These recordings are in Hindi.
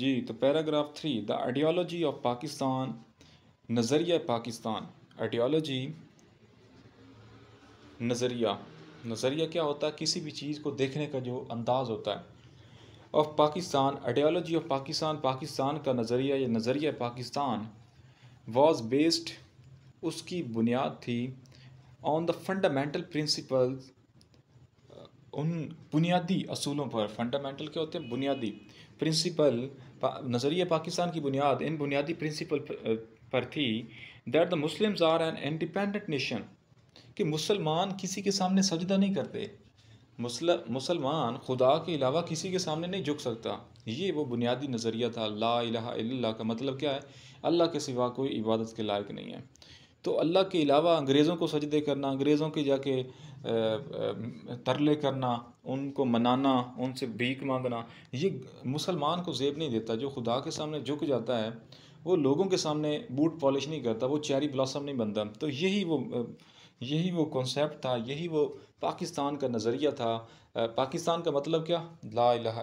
जी तो paragraph three the ideology of Pakistan नज़रिया पाकिस्तान आइडियोलॉजी नज़रिया नज़रिया क्या होता है किसी भी चीज़ को देखने का जो अंदाज़ होता है of Pakistan ideology of Pakistan Pakistan का नज़रिया या नज़रिया पाकिस्तान वॉज बेस्ड उसकी बुनियाद थी ऑन द फंडामेंटल प्रिंसिपल उन बुनियादी असूलों पर फंडामेंटल क्या होते हैं बुनियादी प्रिंसिपल नज़रिए पाकिस्तान की बुनियाद इन बुनियादी प्रिंसिपल पर थी that the Muslims are an independent nation कि मुसलमान किसी के सामने सजदा नहीं करते मुसलमान खुदा के अलावा किसी के सामने नहीं झुक सकता ये वो बुनियादी नज़रिया था ला इलाहा इल्लल्लाह का मतलब क्या है अल्लाह के सिवा कोई इबादत के लायक नहीं है तो अल्लाह के अलावा अंग्रेज़ों को सजदे करना अंग्रेज़ों के जाके तरले करना उनको मनाना उनसे भीख मांगना ये मुसलमान को जेब नहीं देता जो खुदा के सामने झुक जाता है वो लोगों के सामने बूट पॉलिश नहीं करता वो चेरी ब्लॉसम नहीं बनता तो यही वो यही वो कॉन्सेप्ट था यही वो पाकिस्तान का नज़रिया था पाकिस्तान का मतलब क्या ला इलाहा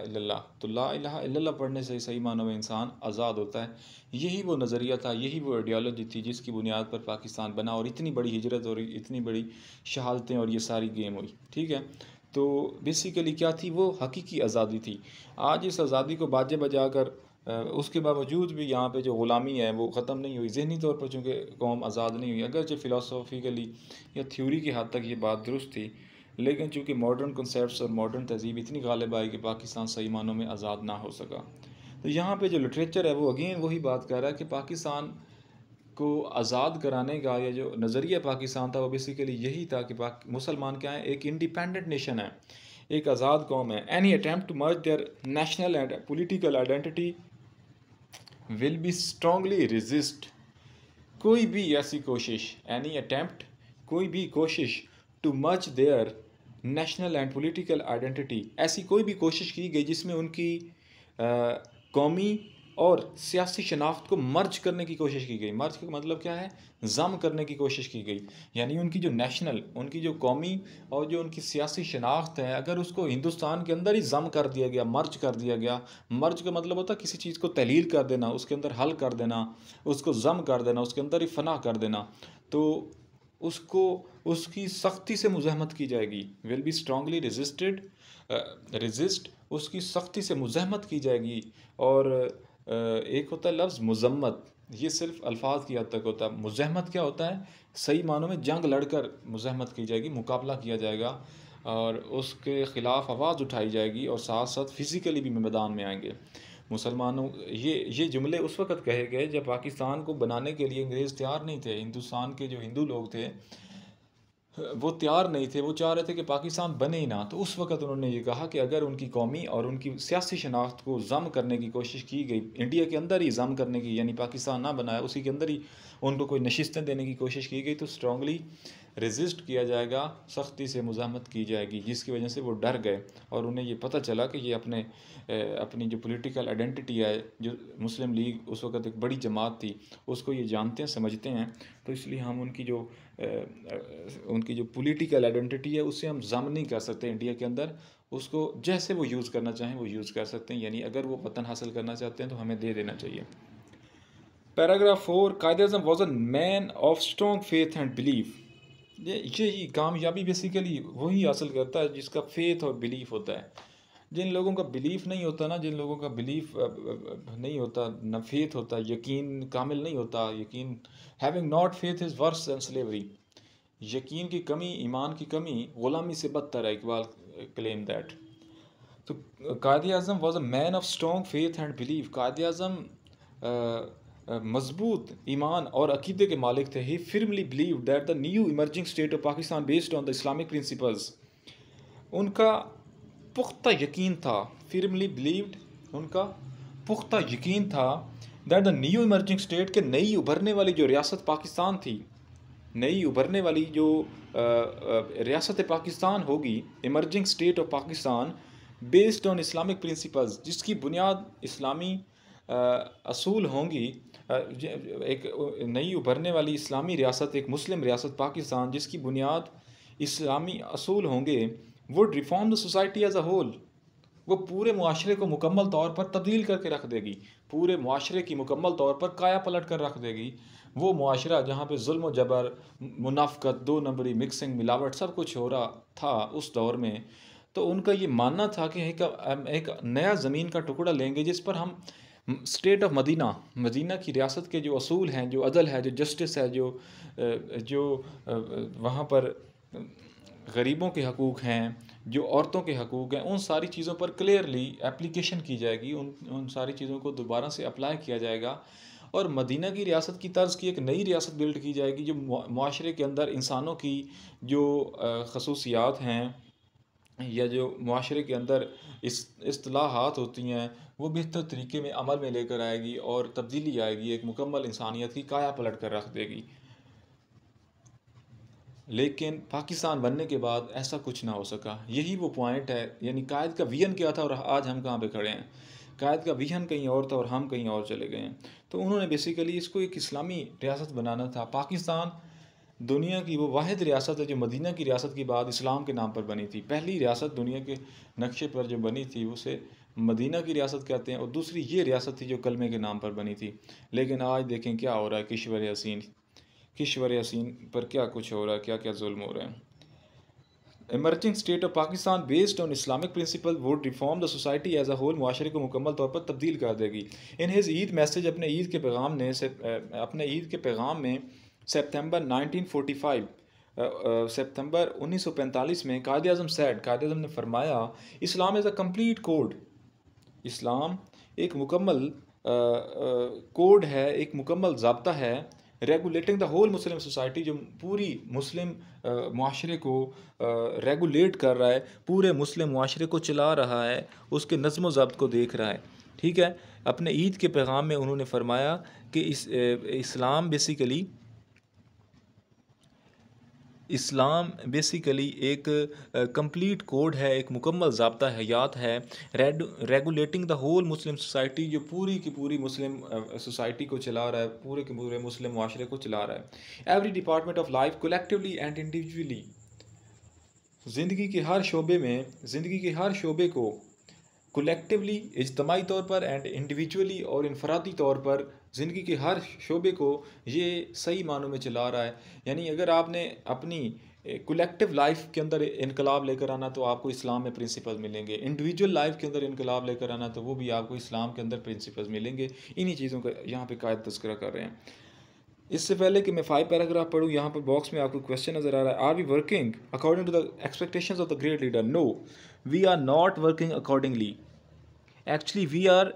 तो ला इलाहा पढ़ने से सही मानों में इंसान आज़ाद होता है यही वो नज़रिया था यही वो आइडियालॉजी थी जिसकी बुनियाद पर पाकिस्तान बना और इतनी बड़ी हिजरत और इतनी बड़ी शहादतें और ये सारी गेम हुई ठीक है तो बेसिकली क्या थी वो हकीकी आज़ादी थी आज इस आज़ादी को बाजे बजा कर उसके बावजूद भी यहाँ पे जो ग़ुलामी है वो ख़त्म नहीं हुई जहनी तौर पर चूँकि कौम आज़ाद नहीं हुई अगरचे फ़िलासफ़िकली या थ्योरी के हद तक ये बात दुरुस्त थी लेकिन चूँकि मॉडर्न कन्सेप्ट और मॉडर्न तहजीब इतनी गालिब आई कि पाकिस्तान सही मानों में आज़ाद ना हो सका तो यहाँ पर जो लिटरेचर है वो अगेन वही बात कर रहा है कि पाकिस्तान को आज़ाद कराने का या जो नज़रिया पाकिस्तान था वो बेसिकली यही था कि मुसलमान क्या है एक इंडिपेंडेंट नेशन है एक आज़ाद कौम है any attempt to merge their national and political identity will be strongly resist कोई भी ऐसी कोशिश एनी अटैम्प्ट कोई भी कोशिश to merge their national and political identity ऐसी कोई भी कोशिश की गई जिसमें उनकी आ, कौमी और सियासी शनाख्त को मर्ज करने की कोशिश की गई मर्ज का मतलब क्या है जम करने की कोशिश की गई यानी उनकी जो नेशनल उनकी जो कौमी और जो उनकी सियासी शनाख्त है अगर उसको हिंदुस्तान के अंदर ही जम कर दिया गया मर्ज कर दिया गया मर्ज का मतलब होता है किसी चीज़ को तहलील कर देना उसके अंदर हल कर देना उसको जम कर देना उसके अंदर ही फना कर देना तो उसको उसकी सख्ती से मुजहमत की जाएगी will be strongly resisted resist उसकी सख्ती से मुजहमत की जाएगी और एक होता है लफ्ज़ मज़म्मत ये सिर्फ अल्फाज की हद तक होता है मुजहमत क्या होता है सही मानों में जंग लड़कर मुजहमत की जाएगी मुकाबला किया जाएगा और उसके ख़िलाफ़ आवाज़ उठाई जाएगी और साथ साथ फ़िज़िकली भी मैदान में आएंगे मुसलमानों ये ये जुमले उस वक़्त कहे गए जब पाकिस्तान को बनाने के लिए अंग्रेज़ तैयार नहीं थे हिंदुस्तान के जो हिंदू लोग थे वो तैयार नहीं थे वो चाह रहे थे कि पाकिस्तान बने ही ना तो उस वक्त उन्होंने ये कहा कि अगर उनकी कौमी और उनकी सियासी शनाख्त को ज़म करने की कोशिश की गई इंडिया के अंदर ही ज़म करने की यानी पाकिस्तान ना बनाया उसी के अंदर ही उनको कोई नशस्तें देने की कोशिश की गई तो स्ट्रांगली रेजिस्ट किया जाएगा सख्ती से मुजामत की जाएगी जिसकी वजह से वो डर गए और उन्हें ये पता चला कि ये अपने अपनी जो पॉलिटिकल आइडेंटिटी है जो मुस्लिम लीग उस वक्त एक बड़ी जमात थी उसको ये जानते हैं समझते हैं तो इसलिए हम उनकी जो उनकी जो पॉलिटिकल आइडेंटिटी है उससे हम जम नहीं कर सकते इंडिया के अंदर उसको जैसे वो यूज़ करना चाहें वो यूज़ कर सकते हैं यानी अगर वो वतन हासिल करना चाहते हैं तो हमें दे देना चाहिए paragraph four Quaid-e Azam was a man of strong faith and belief ये कामयाबी बेसिकली वही हासिल करता है जिसका फेथ और बिलीफ होता है जिन लोगों का बिलीफ नहीं होता ना जिन लोगों का बिलीफ नहीं होता न फेथ होता यकीन कामिल नहीं होता यकीन having not faith is worse and slavery यकीन की कमी ईमान की कमी ग़ुलामी से बदतर है इकबाल क्लेम दैट तो Quaid Azam was a man of strong faith and belief Quaid Azam मजबूत ईमान और अकीदे के मालिक थे he firmly believe that the new emerging state of Pakistan based on the Islamic principles उनका पुख्ता यकीन था फिरमली बिलीव्ड उनका पुख्ता यकीन था that the new emerging state के नई उभरने वाली जो रियासत पाकिस्तान थी नई उभरने वाली जो रियासत पाकिस्तान होगी emerging state of Pakistan based on Islamic principles जिसकी बुनियाद इस्लामी असूल होंगी एक नई उभरने वाली इस्लामी रियासत एक मुस्लिम रियासत पाकिस्तान जिसकी बुनियाद इस्लामी असूल होंगे would reform the society as a whole वो पूरे माशरे को मुकम्मल तौर पर तब्दील करके रख देगी पूरे माशरे की मुकम्मल तौर पर काया पलट कर रख देगी वो माशरा जहाँ पर म जबर मुनाफ़त दो नंबरी मिक्सिंग मिलावट सब कुछ हो रहा था उस दौर में तो उनका ये मानना था कि एक, एक नया ज़मीन का टुकड़ा लेंगे जिस पर हम स्टेट ऑफ मदीना मदीना की रियासत के जो असूल हैं जो अदल है जो जस्टिस है जो जो वहाँ पर गरीबों के हकूक़ हैं जो औरतों के हकूक़ हैं उन सारी चीज़ों पर क्लियरली एप्लीकेशन की जाएगी उन उन सारी चीज़ों को दोबारा से अप्लाई किया जाएगा और मदीना की रियासत की तर्ज की एक नई रियासत बिल्ड की जाएगी जो माशरे के अंदर इंसानों की जो खसूसियात हैं या जो माशरे के अंदर इस असलाहत होती हैं वो बेहतर तरीके में अमल में लेकर आएगी और तब्दीली आएगी एक मुकम्मल इंसानियत की काया पलट कर रख देगी लेकिन पाकिस्तान बनने के बाद ऐसा कुछ ना हो सका यही वो पॉइंट है यानी कायद का विजन क्या था और आज हम कहाँ पे खड़े हैं कायद का विजन कहीं और था और हम कहीं और चले गए हैं तो उन्होंने बेसिकली इसको एक इस्लामी रियासत बनाना था पाकिस्तान दुनिया की वो वाद रियासत है जो मदीना की रियासत के बाद इस्लाम के नाम पर बनी थी पहली रियासत दुनिया के नक्शे पर जो बनी थी उसे मदीना की रियासत कहते हैं और दूसरी ये रियासत थी जो कलमे के नाम पर बनी थी लेकिन आज देखें क्या हो रहा है किशवर यासीन किशवर यासीन पर क्या कुछ हो रहा है क्या क्या जुल्म हो रहे हैं emerging state of Pakistan based on Islamic principle would reform the society as a whole माशरे को मुकम्मल तौर पर तब्दील कर देगी इन हिज ईद मैसेज अपने ईद के पैगाम ने अपने ईद के पैगाम में नाइनटीन फोटी फाइव सेप्टेम्बर उन्नीस सौ पैंतालीस में कायद अजम सैड कायद अजम ने फरमाया Islam is a complete code इस्लाम एक मुकम्मल कोड है एक मुकम्मल जबता है regulating the whole Muslim society जो पूरी मुस्लिम माशरे को रेगुलेट कर रहा है पूरे मुस्लिम माशरे को चला रहा है उसके नज़म ज़ब्त को देख रहा है ठीक है अपने ईद के पैगाम में उन्होंने फरमाया कि इस इस्लाम बेसिकली इस्लाम बेसिकली एक कंप्लीट कोड है एक मुकम्मल जबता हयात है रेड regulating the whole Muslim society जो पूरी की पूरी मुस्लिम सोसाइटी को चला रहा है पूरे के पूरे मुस्लिम माशरे को चला रहा है every department of life collectively and individually ज़िंदगी के हर शोबे में ज़िंदगी के हर शोबे को कलेक्टिवली इजतमाही तौर पर एंड इंडिविजुअली और इनफरादी तौर पर ज़िंदगी के हर शोबे को ये सही मानों में चला रहा है यानी अगर आपने अपनी कलेक्टिव लाइफ के अंदर इनकलाब लेकर आना तो आपको इस्लाम में प्रिंसिपल मिलेंगे इंडिविजुअल लाइफ के अंदर इनकलाब लेकर आना तो वो भी आपको इस्लाम के अंदर प्रिंसिपल मिलेंगे इन्हीं चीज़ों का यहाँ पर कायद तस्करा कर रहे हैं इससे पहले कि मैं फाइव पैराग्राफ पढ़ूँ यहाँ पर बॉक्स में आपको क्वेश्चन नज़र आ रहा है are we working according to the expectation of the great leader no we are not working accordingly actually we are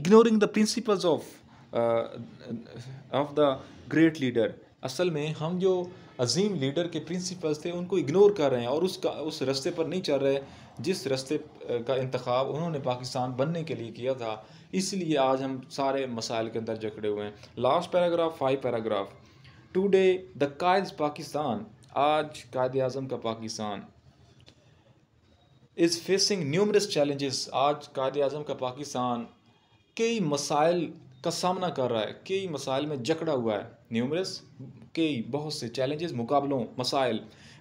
ignoring the principles of of the great leader असल में हम जो अजीम लीडर के प्रिंसिपल्स थे उनको इग्नोर कर रहे हैं और उसका उस रास्ते पर नहीं चल रहे जिस रास्ते का इंतखब उन्होंने पाकिस्तान बनने के लिए किया था इसलिए आज हम सारे मसाइल के अंदर जकड़े हुए हैं last paragraph five paragraph today the Quaid Pakistan आज कायद अजम का Pakistan is facing numerous challenges आज कायद अजम का पाकिस्तान कई मसाइल का सामना कर रहा है कई मसाइल में जकड़ा हुआ है न्यूमरस कई बहुत से चैलेंजेस मुकाबलों मसाइल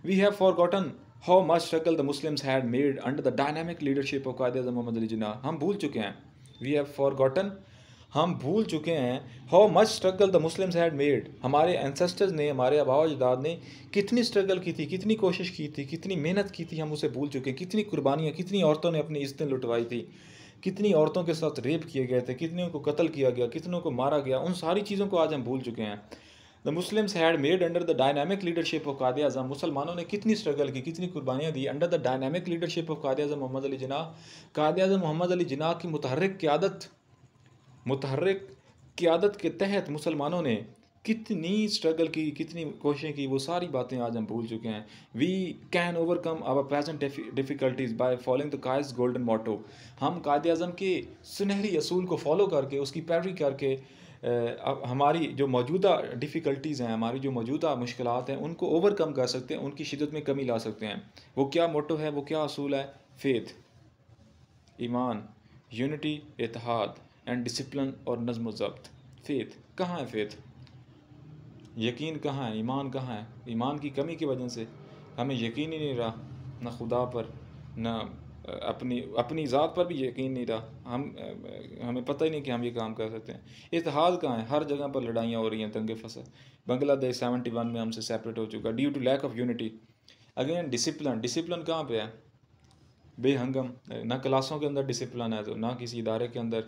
we have forgotten how much struggle the Muslims had made under the dynamic leadership of Quaid Mohammad Ali Jinnah हम भूल चुके हैं वी हैव फॉर गॉटन हम भूल चुके हैं how much struggle the Muslims had made हमारे एंसेस्टर्स ने हमारे आबाव अजदाद ने कितनी स्ट्रगल की थी कितनी कोशिश की थी कितनी मेहनत की थी हम उसे भूल चुके हैं कितनी कुर्बानियाँ कितनी औरतों ने अपनी इज्जतें लुटवाई थी कितनी औरतों के साथ रेप किए गए थे कितने को कत्ल किया गया कितनों को मारा गया उन सारी चीज़ों को आज हम भूल चुके हैं the Muslims had made under the dynamic leadership of Quaid Azam मुसलमानों ने कितनी स्ट्रगल की कितनी कुर्बानियाँ दी under the dynamic leadership of Quaid Azam Mohammad Ali जना कादे अजम मोहम्मद अली जना की मुतहरक क्यादत मुतहरक क्यादत के तहत मुसलमानों ने कितनी स्ट्रगल की कितनी कोशिशें की वो सारी बातें आज हम भूल चुके हैं we can overcome our present difficulties by following the Quaid's golden motto हम कायद अजम के सुनहरी असूल को फॉलो करके उसकी पैरवी करके अब हमारी जो मौजूदा डिफ़िकल्टीज़ हैं हमारी जो मौजूदा मुश्किल हैं उनको ओवरकम कर सकते हैं उनकी शिदत में कमी ला सकते हैं वो क्या मोटो है वो क्या असूल है फेथ ईमान यूनिटी इतिहाद एंड डिसिप्लिन और नज़म ज़ब्त फेथ कहाँ है फेथ यकीन कहाँ है ईमान कहाँ है ईमान की कमी की वजह से हमें यकीन ही नहीं रहा ना खुदा पर ना अपनी अपनी ज़ात पर भी यकीन नहीं रहा हम हमें पता ही नहीं कि हम ये काम कर सकते हैं इतिहाद कहाँ है हर जगह पर लड़ाइयाँ हो रही हैं दंगे फसल बांग्लादेश सेवेंटी वन में हमसे सेपरेट हो चुका due to lack of unity again discipline discipline कहाँ पे है बेहंगम ना क्लासों के अंदर डिसिप्लिन है तो ना किसी इदारे के अंदर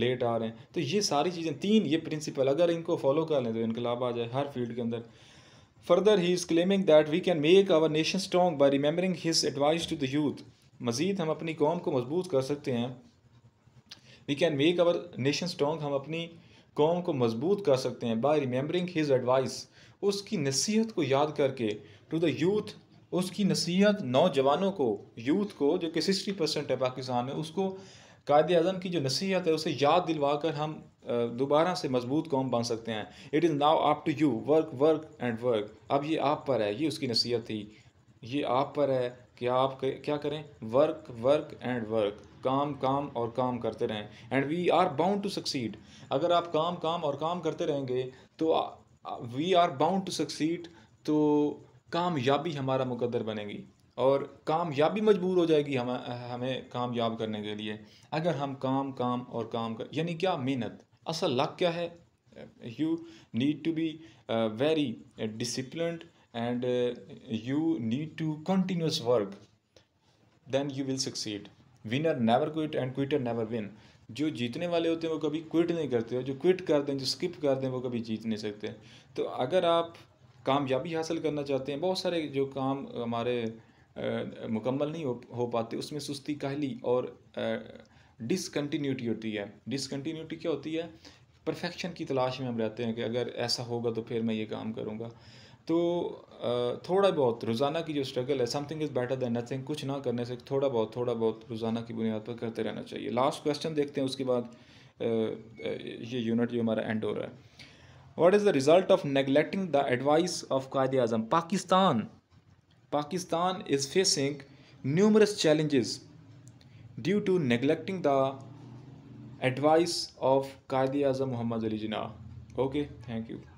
लेट आ रहे हैं तो ये सारी चीज़ें तीन ये प्रिंसिपल अगर इनको फॉलो कर लें तो इनकलाब आ जाए हर फील्ड के अंदर further he is claiming that we can make our nation strong by remembering his advice to the youth मज़ीद हम अपनी कौम को मजबूत कर सकते हैं we can make our nation strong हम अपनी कौम को मजबूत कर सकते हैं बाई रिमेंबरिंग हिज एडवाइस उसकी नसीहत को याद करके टू द यूथ उसकी नसीहत नौजवानों को यूथ को जो कि सिक्सटी परसेंट है पाकिस्तान में उसको कायद अजम की जो नसीहत है उसे याद दिलवा कर हम दोबारा से मजबूत कौम बन सकते हैं it is now up to you work work and work अब ये आप पर है ये उसकी नसीहत थी ये आप पर है कि आप क्या करें वर्क वर्क एंड वर्क काम काम और काम करते रहें and we are bound to succeed अगर आप काम काम और काम करते रहेंगे तो we are bound to succeed तो कामयाबी हमारा मुकदर बनेगी और कामयाबी मजबूर हो जाएगी हम हमें कामयाब करने के लिए अगर हम काम काम और काम कर यानी क्या मेहनत असल लक क्या है you need to be very discipline and you need to continuous work then you will succeed winner never quit and quitter never win जो जीतने वाले होते हैं वो कभी क्विट नहीं करते और जो क्विट कर दें जो स्किप कर दें वो कभी जीत नहीं सकते तो अगर आप कामयाबी हासिल करना चाहते हैं बहुत सारे जो काम हमारे मुकम्मल नहीं हो हो पाते उसमें सुस्ती काहली और डिसकन्टीन्यूटी होती है डिसकन्टीन्यूटी क्या होती है परफेक्शन की तलाश में हम रहते हैं कि अगर ऐसा होगा तो फिर मैं ये काम करूँगा तो थोड़ा बहुत रोज़ाना की जो स्ट्रगल है something is better than nothing कुछ ना करने से थोड़ा बहुत थोड़ा बहुत रोज़ाना की बुनियाद पर करते रहना चाहिए लास्ट क्वेश्चन देखते हैं उसके बाद ये यूनिट जो हमारा एंड हो रहा है what is the result of neglecting the advice of Quaid Azam Pakistan Pakistan is facing numerous challenges due to neglecting the advice of Qaidi Azam Muhammad Ali Jinnah. Okay, thank you.